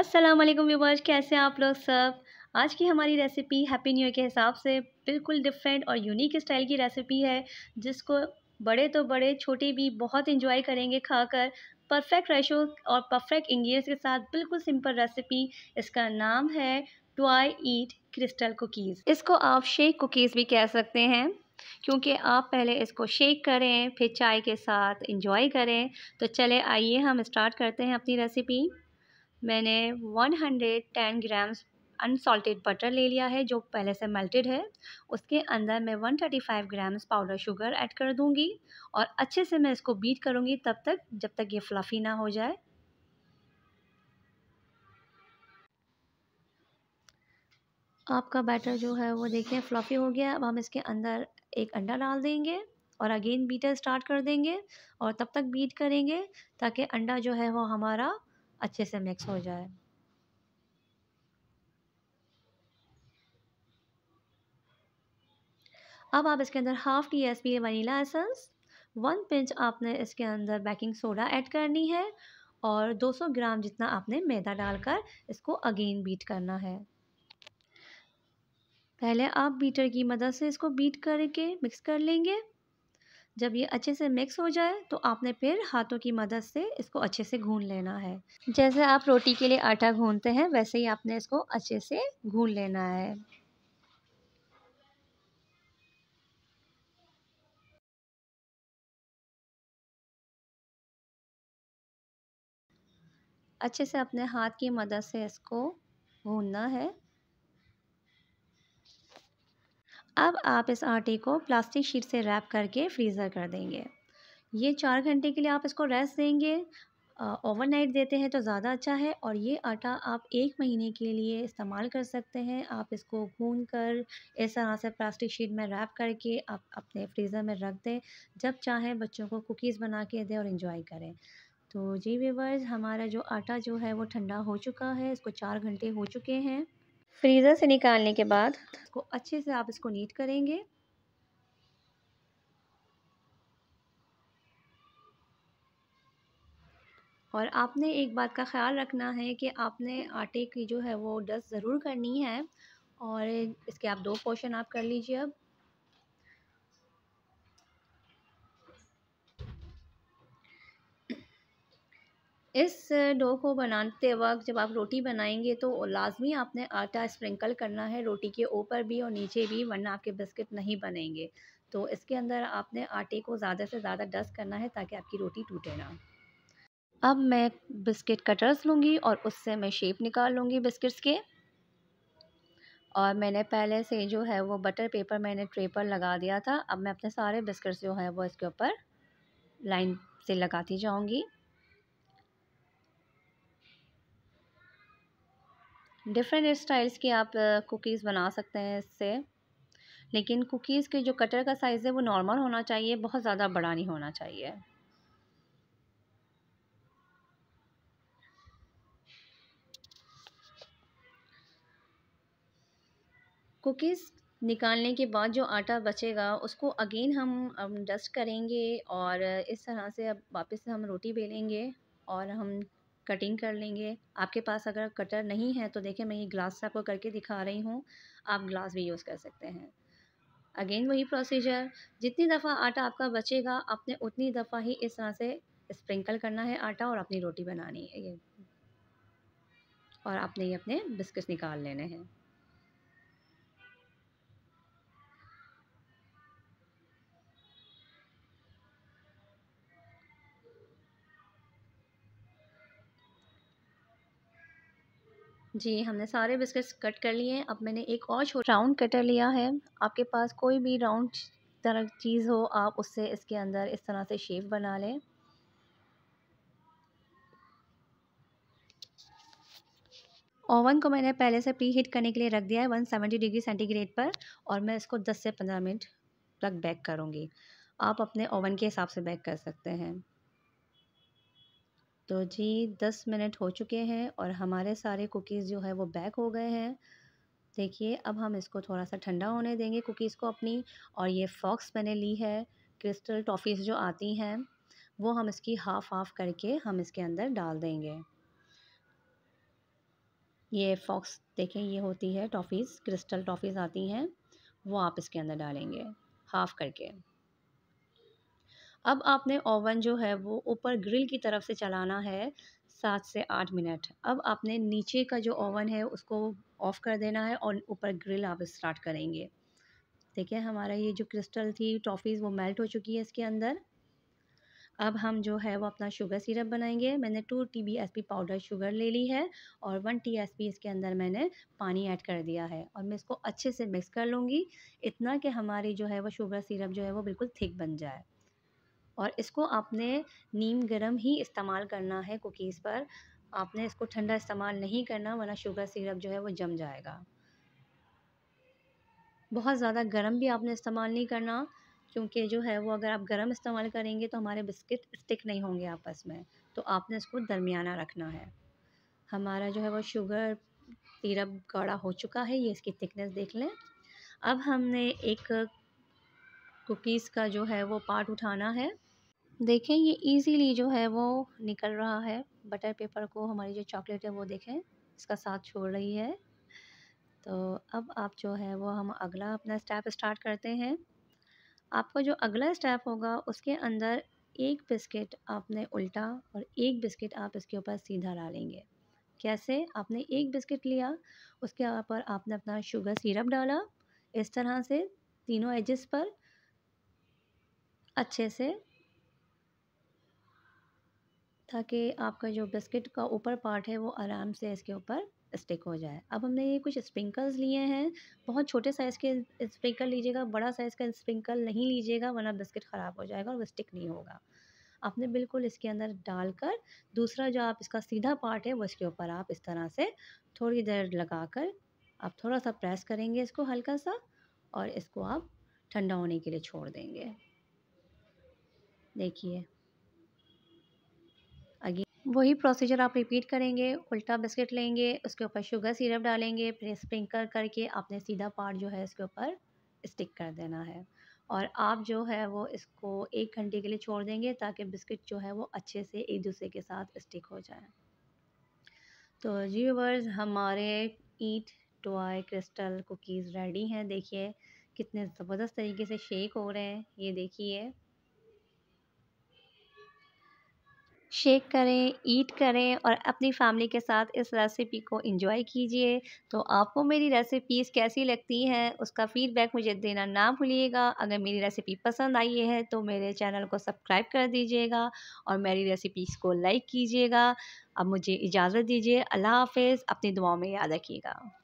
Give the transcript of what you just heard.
अस्सलाम वालेकुम कैसे हैं आप लोग सब आज की हमारी रेसिपी हैप्पी न्यू ईयर के हिसाब से बिल्कुल डिफरेंट और यूनिक स्टाइल की रेसिपी है जिसको बड़े तो बड़े छोटे भी बहुत इंजॉय करेंगे खाकर परफेक्ट रेशो और परफेक्ट इंग्रेडिएंट्स के साथ बिल्कुल सिंपल रेसिपी इसका नाम है टू आई ईट क्रिस्टल कुकीज़ इसको आप शेक कुकीज़ भी कह सकते हैं क्योंकि आप पहले इसको शेक करें फिर चाय के साथ इंजॉय करें तो चले आइए हम स्टार्ट करते हैं अपनी रेसिपी मैंने 110 ग्राम्स अनसॉल्टेड बटर ले लिया है जो पहले से मेल्टेड है उसके अंदर मैं 135 ग्राम्स पाउडर शुगर ऐड कर दूंगी और अच्छे से मैं इसको बीट करूंगी तब तक जब तक ये फ्लफ़ी ना हो जाए आपका बैटर जो है वो देखिए फ्लफ़ी हो गया अब हम इसके अंदर एक अंडा डाल देंगे और अगेन बीटर स्टार्ट कर देंगे और तब तक बीट करेंगे ताकि अंडा जो है वो हमारा अच्छे से मिक्स हो जाए अब आप इसके अंदर half t s p vanilla essence one pinch आपने इसके अंदर बेकिंग सोडा ऐड करनी है और 200 ग्राम जितना आपने मैदा डालकर इसको अगेन बीट करना है पहले आप बीटर की मदद से इसको बीट करके मिक्स कर लेंगे जब ये अच्छे से मिक्स हो जाए तो आपने फिर हाथों की मदद से इसको अच्छे से घून लेना है जैसे आप रोटी के लिए आटा घूनते हैं वैसे ही आपने इसको अच्छे से घून लेना है अच्छे से अपने हाथ की मदद से इसको भूनना है अब आप इस आटे को प्लास्टिक शीट से रैप करके फ्रीज़र कर देंगे ये चार घंटे के लिए आप इसको रेस्ट देंगे ओवरनाइट देते हैं तो ज़्यादा अच्छा है और ये आटा आप एक महीने के लिए इस्तेमाल कर सकते हैं आप इसको भून कर इस तरह से प्लास्टिक शीट में रैप करके आप अपने फ्रीज़र में रख दें जब चाहें बच्चों को कुकीज़ बना के दें और इन्जॉय करें तो जी व्यूवर्स हमारा जो आटा जो है वो ठंडा हो चुका है इसको चार घंटे हो चुके हैं फ्रीज़र से निकालने के बाद इसको अच्छे से आप इसको नीट करेंगे और आपने एक बात का ख्याल रखना है कि आपने आटे की जो है वो डस्ट ज़रूर करनी है और इसके आप दो पोर्शन आप कर लीजिए अब इस डो को बनाते वक्त जब आप रोटी बनाएंगे तो लाजमी आपने आटा स्प्रिंकल करना है रोटी के ऊपर भी और नीचे भी वरना आपके बिस्किट नहीं बनेंगे तो इसके अंदर आपने आटे को ज़्यादा से ज़्यादा डस्ट करना है ताकि आपकी रोटी टूटे ना अब मैं बिस्किट कटर्स लूँगी और उससे मैं शेप निकाल लूँगी बिस्किट्स के और मैंने पहले से जो है वो बटर पेपर मैंने ट्रे पर लगा दिया था अब मैं अपने सारे बिस्किट्स जो है वो इसके ऊपर लाइन से लगाती जाऊँगी डिफरेंट स्टाइल्स की आप कुकीज़ बना सकते हैं इससे लेकिन कुकीज़ के जो कटर का साइज़ है वो नॉर्मल होना चाहिए बहुत ज़्यादा बड़ा नहीं होना चाहिए कुकीज़ निकालने के बाद जो आटा बचेगा उसको अगेन हम डस्ट करेंगे और इस तरह से अब वापस से हम रोटी बेलेंगे और हम कटिंग कर लेंगे आपके पास अगर कटर नहीं है तो देखिए मैं ये ग्लास से आपको करके दिखा रही हूँ आप ग्लास भी यूज़ कर सकते हैं अगेन वही प्रोसीजर जितनी दफ़ा आटा आपका बचेगा आपने उतनी दफ़ा ही इस तरह से स्प्रिंकल करना है आटा और अपनी रोटी बनानी है ये और आपने ये अपने बिस्किट निकाल लेने हैं जी हमने सारे बिस्किट्स कट कर लिए हैं अब मैंने एक और छोटा राउंड कटर लिया है आपके पास कोई भी राउंड तरह चीज़ हो आप उससे इसके अंदर इस तरह से शेप बना लें ओवन को मैंने पहले से प्री हीट करने के लिए रख दिया है 170 डिग्री सेंटीग्रेड पर और मैं इसको 10 से 15 मिनट तक बैक करूँगी आप अपने ओवन के हिसाब से बैक कर सकते हैं तो जी दस मिनट हो चुके हैं और हमारे सारे कुकीज़ जो है वो बैक हो गए हैं देखिए अब हम इसको थोड़ा सा ठंडा होने देंगे कुकीज़ को अपनी और ये फॉक्स मैंने ली है क्रिस्टल टॉफ़ीज़ जो आती हैं वो हम इसकी हाफ़ हाफ़ करके हम इसके अंदर डाल देंगे ये फॉक्स देखें ये होती है टॉफ़ीज़ क्रिस्टल टॉफ़ीज़ आती हैं वो आप इसके अंदर डालेंगे हाफ़ करके अब आपने ओवन जो है वो ऊपर ग्रिल की तरफ से चलाना है सात से आठ मिनट अब आपने नीचे का जो ओवन है उसको ऑफ़ कर देना है और ऊपर ग्रिल आप स्टार्ट करेंगे देखिए हमारा ये जो क्रिस्टल थी टॉफ़ीज़ वो मेल्ट हो चुकी है इसके अंदर अब हम जो है वो अपना शुगर सिरप बनाएंगे मैंने two t b s p powder sugar ले ली है और वन टी एस पी इसके अंदर मैंने पानी ऐड कर दिया है और मैं इसको अच्छे से मिक्स कर लूँगी इतना कि हमारी जो है वो शुगर सिरप जो है वो बिल्कुल थिक बन जाए और इसको आपने नीम गरम ही इस्तेमाल करना है कुकीज़ पर आपने इसको ठंडा इस्तेमाल नहीं करना वरना शुगर सिरप जो है वो जम जाएगा बहुत ज़्यादा गर्म भी आपने इस्तेमाल नहीं करना क्योंकि जो है वो अगर आप गर्म इस्तेमाल करेंगे तो हमारे बिस्किट स्टिक नहीं होंगे आपस में तो आपने इसको दरमियाना रखना है हमारा जो है वो शुगर सिरप गाढ़ा हो चुका है ये इसकी थिकनेस देख लें अब हमने एक कुकीज़ का जो है वो पार्ट उठाना है देखें ये इजीली जो है वो निकल रहा है बटर पेपर को हमारी जो चॉकलेट है वो देखें इसका साथ छोड़ रही है तो अब आप जो है वो हम अगला अपना स्टेप स्टार्ट करते हैं आपका जो अगला स्टेप होगा उसके अंदर एक बिस्किट आपने उल्टा और एक बिस्किट आप इसके ऊपर सीधा डालेंगे कैसे आपने एक बिस्किट लिया उसके ऊपर आपने अपना शुगर सिरप डाला इस तरह से तीनों एजेस पर अच्छे से ताकि आपका जो बिस्किट का ऊपर पार्ट है वो आराम से इसके ऊपर स्टिक हो जाए अब हमने ये कुछ स्प्रिंकल्स लिए हैं बहुत छोटे साइज़ के स्प्रिंकल लीजिएगा बड़ा साइज़ का स्प्रिंकल नहीं लीजिएगा वरना बिस्किट ख़राब हो जाएगा और वो स्टिक नहीं होगा आपने बिल्कुल इसके अंदर डालकर दूसरा जो आप इसका सीधा पार्ट है वो इसके ऊपर आप इस तरह से थोड़ी देर लगा कर आप थोड़ा सा प्रेस करेंगे इसको हल्का सा और इसको आप ठंडा होने के लिए छोड़ देंगे देखिए अगेन वही प्रोसीजर आप रिपीट करेंगे उल्टा बिस्किट लेंगे उसके ऊपर शुगर सिरप डालेंगे फिर स्प्रिंकल करके आपने सीधा पार्ट जो है इसके ऊपर स्टिक कर देना है और आप जो है वो इसको एक घंटे के लिए छोड़ देंगे ताकि बिस्किट जो है वो अच्छे से एक दूसरे के साथ स्टिक हो जाए तो व्यूवर्स हमारे ईट टॉय क्रिस्टल कुकीज़ रेडी हैं देखिए कितने ज़बरदस्त तरीके से शेक हो रहे हैं ये देखिए शेक करें ईट करें और अपनी फैमिली के साथ इस रेसिपी को इंजॉय कीजिए तो आपको मेरी रेसिपीज़ कैसी लगती हैं उसका फ़ीडबैक मुझे देना ना भूलिएगा अगर मेरी रेसिपी पसंद आई है तो मेरे चैनल को सब्सक्राइब कर दीजिएगा और मेरी रेसिपीज़ को लाइक कीजिएगा अब मुझे इजाज़त दीजिए अल्लाह हाफिज़ अपनी दुआओं में याद रखिएगा